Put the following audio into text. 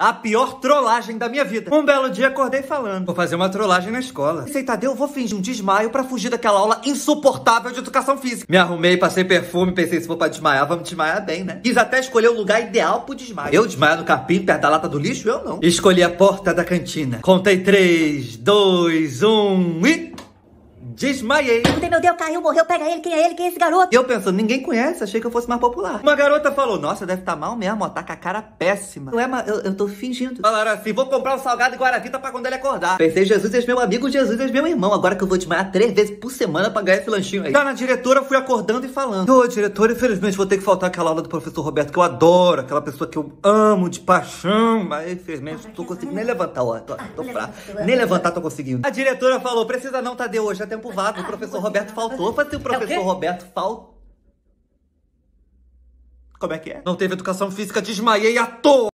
A pior trollagem da minha vida. Um belo dia acordei falando. Vou fazer uma trollagem na escola. Pensei, Tadeu, vou fingir um desmaio para fugir daquela aula insuportável de educação física. Me arrumei, passei perfume, pensei, se for pra desmaiar, vamos desmaiar bem, né? Quis até escolher o lugar ideal pro desmaio. Eu desmaiar no capim, perto da lata do lixo? Eu não. Escolhi a porta da cantina. Contei três, dois, um e desmaiei. Perguntei, meu Deus, caiu, morreu, pega ele, quem é ele, quem é esse garoto? Eu pensando, ninguém conhece, achei que eu fosse mais popular. Uma garota falou, nossa, deve estar tá mal mesmo, ó, tá com a cara péssima. Ué, mas eu, eu tô fingindo. Falaram assim, vou comprar um salgado e guaravita pra quando ele acordar. Pensei, Jesus é meu amigo, Jesus é meu irmão, agora que eu vou desmaiar três vezes por semana pra ganhar esse lanchinho aí. Tá na diretora, fui acordando e falando. Ô, diretora, infelizmente vou ter que faltar aquela aula do professor Roberto, que eu adoro, aquela pessoa que eu amo de paixão, mas infelizmente não tô conseguindo nem levantar, ó, tô, tô ah, fraco. Nem levantar tô conseguindo. A diretora falou, precisa não, Tadeu, hoje até tempo tá vago. É o professor Roberto faltou. Mas se o professor é o Roberto faltou. Como é que é? Não teve educação física, desmaiei à toa!